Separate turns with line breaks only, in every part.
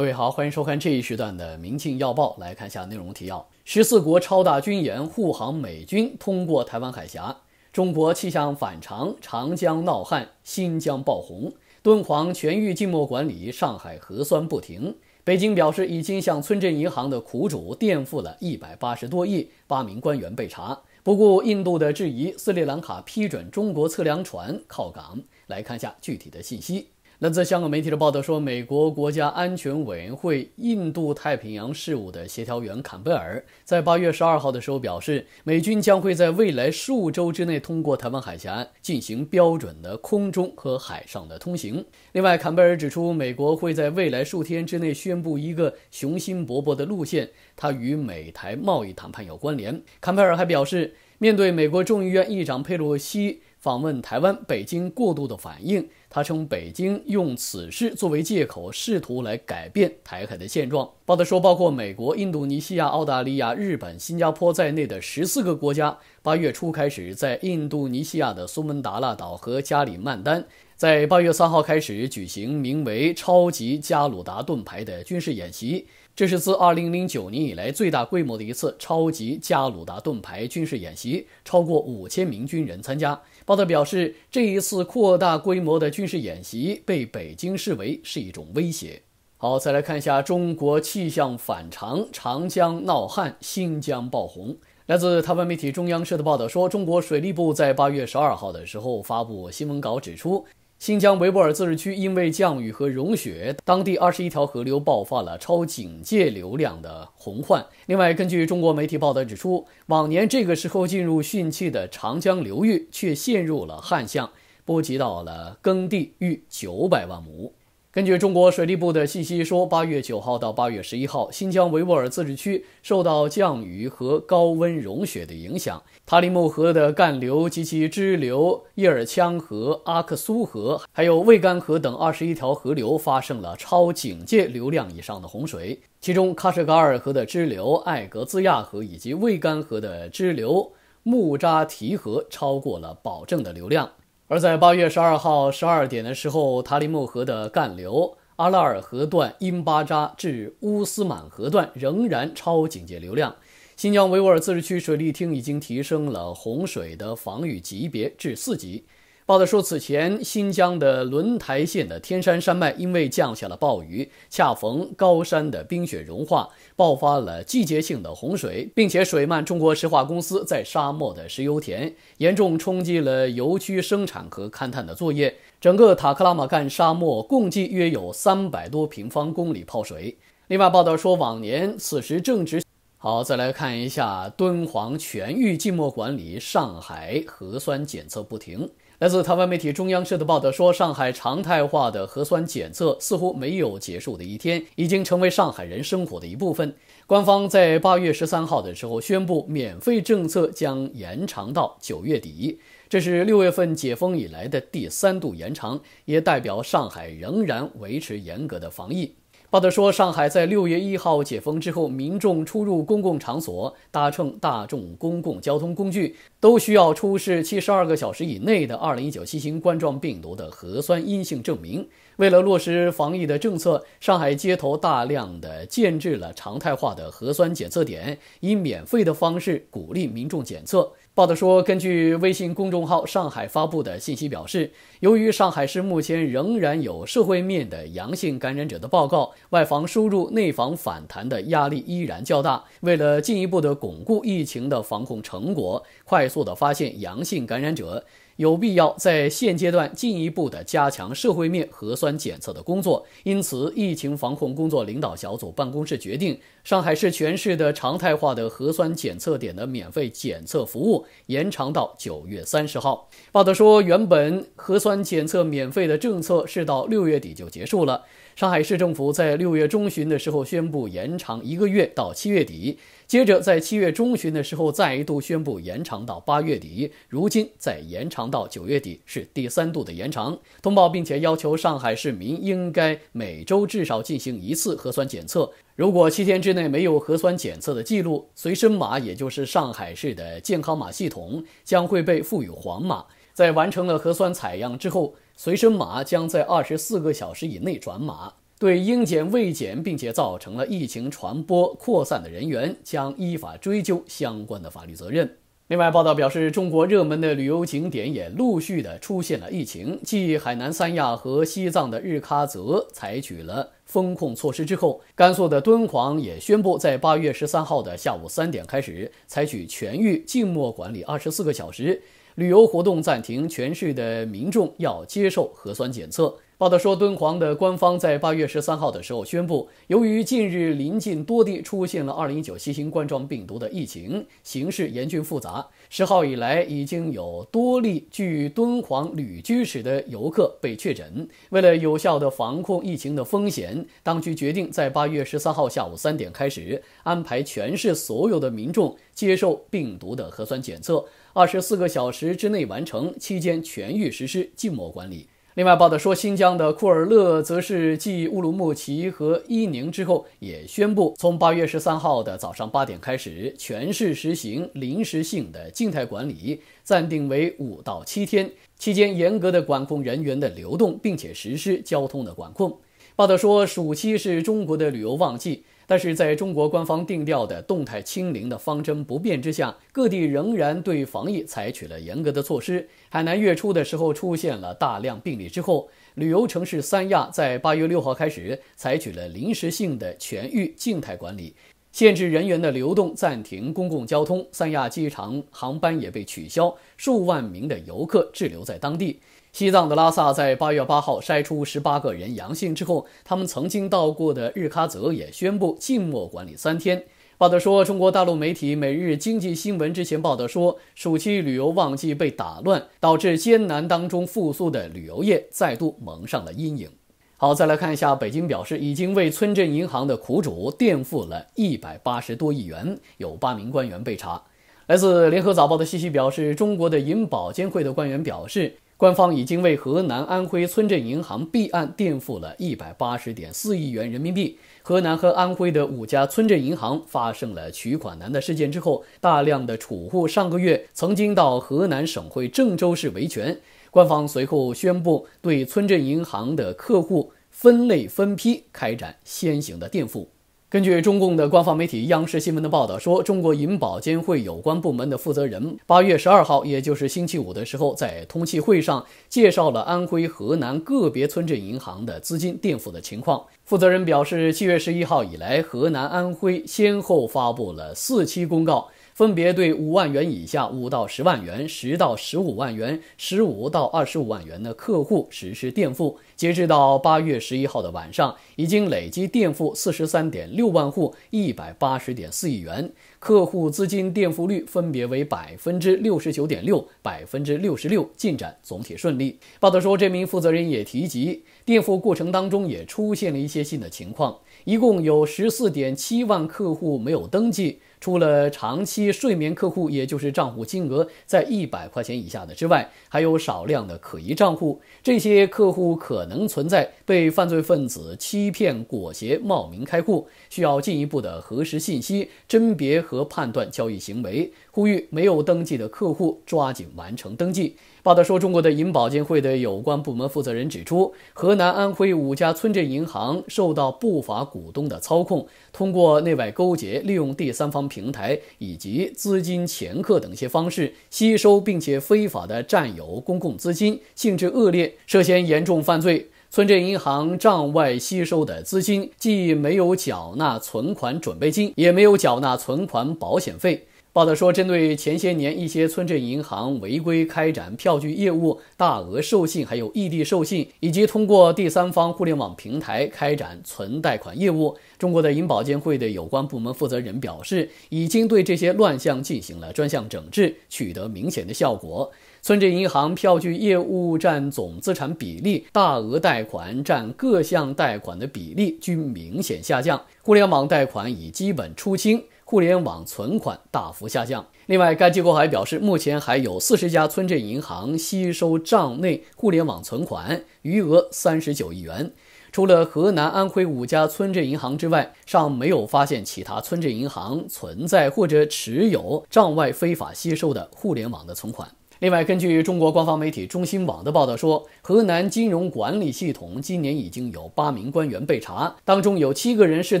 各位好，欢迎收看这一时段的《民镜要报》，来看一下内容提要：十四国超大军演护航美军通过台湾海峡；中国气象反常，长江闹旱，新疆爆红；敦煌全域静默管理，上海核酸不停；北京表示已经向村镇银行的苦主垫付了一百八十多亿；八名官员被查；不顾印度的质疑，斯里兰卡批准中国测量船靠港。来看一下具体的信息。那在香港媒体的报道说，美国国家安全委员会印度太平洋事务的协调员坎贝尔在八月十二号的时候表示，美军将会在未来数周之内通过台湾海峡进行标准的空中和海上的通行。另外，坎贝尔指出，美国会在未来数天之内宣布一个雄心勃勃的路线，它与美台贸易谈判有关联。坎贝尔还表示，面对美国众议院议长佩洛西。访问台湾，北京过度的反应。他称，北京用此事作为借口，试图来改变台海的现状。报道说，包括美国、印度尼西亚、澳大利亚、日本、新加坡在内的十四个国家，八月初开始在印度尼西亚的苏门答腊岛和加里曼丹，在八月三号开始举行名为“超级加鲁达盾牌”的军事演习。这是自二零零九年以来最大规模的一次“超级加鲁达盾牌”军事演习，超过五千名军人参加。报道表示，这一次扩大规模的军事演习被北京视为是一种威胁。好，再来看一下中国气象反常，长江闹旱，新疆爆红。来自台湾媒体中央社的报道说，中国水利部在八月十二号的时候发布新闻稿指出。新疆维吾尔自治区因为降雨和融雪，当地二十一条河流爆发了超警戒流量的洪患。另外，根据中国媒体报道指出，往年这个时候进入汛期的长江流域却陷入了旱象，波及到了耕地逾九百万亩。根据中国水利部的信息说，八月九号到八月十一号，新疆维吾尔自治区受到降雨和高温融雪的影响，塔里木河的干流及其支流叶尔羌河、阿克苏河，还有渭干河等二十一条河流发生了超警戒流量以上的洪水。其中，喀什噶尔河的支流艾格兹亚河以及渭干河的支流木扎提河超过了保证的流量。而在八月十二号十二点的时候，塔里木河的干流阿拉尔河段因巴扎至乌斯满河段仍然超警戒流量。新疆维吾尔自治区水利厅已经提升了洪水的防御级别至四级。报道说，此前新疆的轮台县的天山山脉因为降下了暴雨，恰逢高山的冰雪融化，爆发了季节性的洪水，并且水漫中国石化公司在沙漠的石油田，严重冲击了油区生产和勘探的作业。整个塔克拉玛干沙漠共计约有三百多平方公里泡水。另外，报道说，往年此时正值……好，再来看一下敦煌全域静默管理，上海核酸检测不停。来自台湾媒体中央社的报道说，上海常态化的核酸检测似乎没有结束的一天，已经成为上海人生活的一部分。官方在八月十三号的时候宣布，免费政策将延长到九月底，这是六月份解封以来的第三度延长，也代表上海仍然维持严格的防疫。报道说，上海在六月一号解封之后，民众出入公共场所、搭乘大众公共交通工具，都需要出示七十二个小时以内的二零一九新型冠状病毒的核酸阴性证明。为了落实防疫的政策，上海街头大量的建制了常态化的核酸检测点，以免费的方式鼓励民众检测。报道说，根据微信公众号“上海”发布的信息表示，由于上海市目前仍然有社会面的阳性感染者的报告，外防输入、内防反弹的压力依然较大。为了进一步的巩固疫情的防控成果，快速的发现阳性感染者。有必要在现阶段进一步的加强社会面核酸检测的工作，因此，疫情防控工作领导小组办公室决定，上海市全市的常态化的核酸检测点的免费检测服务延长到九月三十号。报道说，原本核酸检测免费的政策是到六月底就结束了，上海市政府在六月中旬的时候宣布延长一个月到七月底。接着，在七月中旬的时候，再一度宣布延长到八月底。如今再延长到九月底，是第三度的延长通报，并且要求上海市民应该每周至少进行一次核酸检测。如果七天之内没有核酸检测的记录，随身码也就是上海市的健康码系统将会被赋予黄码。在完成了核酸采样之后，随身码将在二十四个小时以内转码。对应检未检，并且造成了疫情传播扩散的人员，将依法追究相关的法律责任。另外，报道表示，中国热门的旅游景点也陆续的出现了疫情。继海南三亚和西藏的日喀则采取了封控措施之后，甘肃的敦煌也宣布在八月十三号的下午三点开始采取全域静默管理，二十四个小时旅游活动暂停，全市的民众要接受核酸检测。报道说，敦煌的官方在八月十三号的时候宣布，由于近日临近多地出现了二零一九新型冠状病毒的疫情，形势严峻复杂。十号以来，已经有多例距敦煌旅居史的游客被确诊。为了有效的防控疫情的风险，当局决定在八月十三号下午三点开始，安排全市所有的民众接受病毒的核酸检测，二十四个小时之内完成，期间全域实施静默管理。另外报道说，新疆的库尔勒则是继乌鲁木齐和伊宁之后，也宣布从八月十三号的早上八点开始，全市实行临时性的静态管理，暂定为五到七天，期间严格的管控人员的流动，并且实施交通的管控。报道说，暑期是中国的旅游旺季。但是，在中国官方定调的动态清零的方针不变之下，各地仍然对防疫采取了严格的措施。海南月初的时候出现了大量病例之后，旅游城市三亚在八月六号开始采取了临时性的全域静态管理，限制人员的流动，暂停公共交通，三亚机场航班也被取消，数万名的游客滞留在当地。西藏的拉萨在八月八号筛出十八个人阳性之后，他们曾经到过的日喀则也宣布静默管理三天。报道说，中国大陆媒体《每日经济新闻》之前报道说，暑期旅游旺季被打乱，导致艰难当中复苏的旅游业再度蒙上了阴影。好，再来看一下，北京表示已经为村镇银行的苦主垫付了一百八十多亿元，有八名官员被查。来自《联合早报》的信息表示，中国的银保监会的官员表示。官方已经为河南、安徽村镇银行闭案垫付了一百八十点四亿元人民币。河南和安徽的五家村镇银行发生了取款难的事件之后，大量的储户上个月曾经到河南省会郑州市维权。官方随后宣布对村镇银行的客户分类分批开展先行的垫付。根据中共的官方媒体央视新闻的报道说，中国银保监会有关部门的负责人八月十二号，也就是星期五的时候，在通气会上介绍了安徽、河南个别村镇银行的资金垫付的情况。负责人表示，七月十一号以来，河南、安徽先后发布了四期公告。分别对五万元以下、五到十万元、十到十五万元、十五到二十五万元的客户实施垫付。截止到八月十一号的晚上，已经累计垫付四十三点六万户，一百八十点四亿元，客户资金垫付率分别为百分之六十九点六、百分之六十六，进展总体顺利。报道说，这名负责人也提及，垫付过程当中也出现了一些新的情况，一共有十四点七万客户没有登记。除了长期睡眠客户，也就是账户金额在一百块钱以下的之外，还有少量的可疑账户。这些客户可能存在被犯罪分子欺骗、裹挟、冒名开户，需要进一步的核实信息、甄别和判断交易行为。呼吁没有登记的客户抓紧完成登记。报道说，中国的银保监会的有关部门负责人指出，河南、安徽五家村镇银行受到不法股东的操控，通过内外勾结、利用第三方平台以及资金掮客等一些方式，吸收并且非法的占有公共资金，性质恶劣，涉嫌严重犯罪。村镇银行账外吸收的资金，既没有缴纳存款准备金，也没有缴纳存款保险费。报道说，针对前些年一些村镇银行违规开展票据业务、大额授信、还有异地授信，以及通过第三方互联网平台开展存贷款业务，中国的银保监会的有关部门负责人表示，已经对这些乱象进行了专项整治，取得明显的效果。村镇银行票据业务占总资产比例、大额贷款占各项贷款的比例均明显下降，互联网贷款已基本出清。互联网存款大幅下降。另外，该机构还表示，目前还有四十家村镇银行吸收账内互联网存款，余额三十九亿元。除了河南、安徽五家村镇银行之外，尚没有发现其他村镇银行存在或者持有账外非法吸收的互联网的存款。另外，根据中国官方媒体中新网的报道说，河南金融管理系统今年已经有八名官员被查，当中有七个人是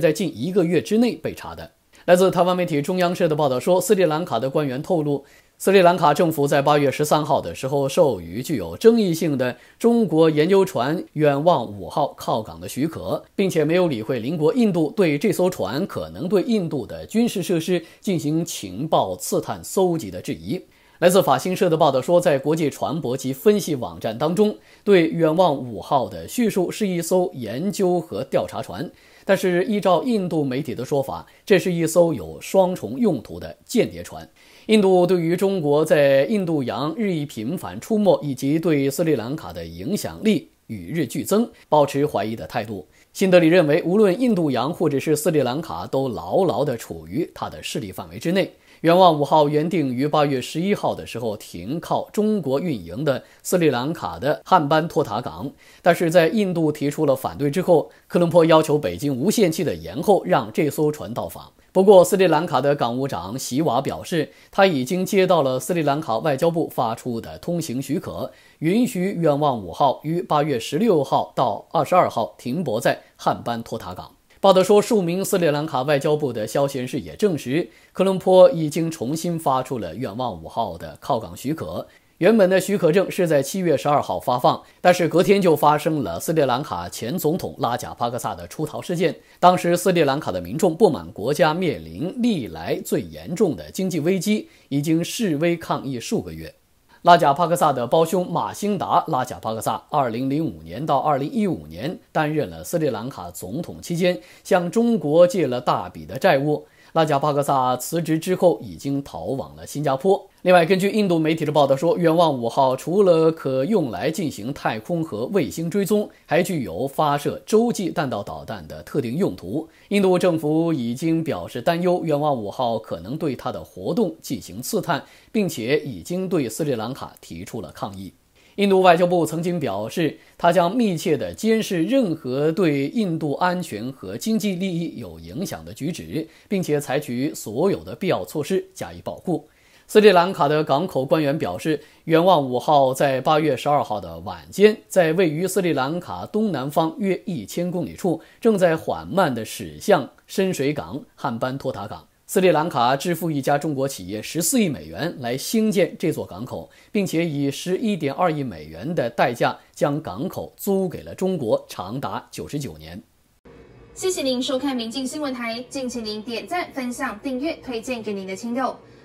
在近一个月之内被查的。来自台湾媒体中央社的报道说，斯里兰卡的官员透露，斯里兰卡政府在八月十三号的时候授予具有争议性的中国研究船“远望五号”靠港的许可，并且没有理会邻国印度对这艘船可能对印度的军事设施进行情报刺探搜集的质疑。来自法新社的报道说，在国际船舶及分析网站当中，对“远望五号”的叙述是一艘研究和调查船，但是依照印度媒体的说法，这是一艘有双重用途的间谍船。印度对于中国在印度洋日益频繁出没，以及对斯里兰卡的影响力与日俱增，保持怀疑的态度。新德里认为，无论印度洋或者是斯里兰卡，都牢牢地处于它的势力范围之内。远望五号原定于八月十一号的时候停靠中国运营的斯里兰卡的汉班托塔港，但是在印度提出了反对之后，科伦坡要求北京无限期的延后让这艘船到访。不过，斯里兰卡的港务长席瓦表示，他已经接到了斯里兰卡外交部发出的通行许可，允许远望五号于八月十六号到二十二号停泊在汉班托塔港。报道说，数名斯里兰卡外交部的消息人士也证实，科伦坡已经重新发出了“远望五号”的靠港许可。原本的许可证是在七月十二号发放，但是隔天就发生了斯里兰卡前总统拉贾帕克萨的出逃事件。当时，斯里兰卡的民众不满国家面临历来最严重的经济危机，已经示威抗议数个月。拉贾帕克萨的胞兄马兴达拉贾帕克萨，二零零五年到二零一五年担任了斯里兰卡总统期间，向中国借了大笔的债务。拉贾帕克萨辞职之后，已经逃往了新加坡。另外，根据印度媒体的报道说，远望五号除了可用来进行太空和卫星追踪，还具有发射洲际弹道导弹的特定用途。印度政府已经表示担忧，远望五号可能对它的活动进行刺探，并且已经对斯里兰卡提出了抗议。印度外交部曾经表示，他将密切地监视任何对印度安全和经济利益有影响的举止，并且采取所有的必要措施加以保护。斯里兰卡的港口官员表示，远望五号在八月十二号的晚间，在位于斯里兰卡东南方约一千公里处，正在缓慢地驶向深水港汉班托塔港。斯里兰卡支付一家中国企业十四亿美元来兴建这座港口，并且以十一点二亿美元的代价将港口租给了中国，长达九十九年。谢谢您收看民进新闻台，敬请您点赞、分享、订阅、推荐给您的亲友。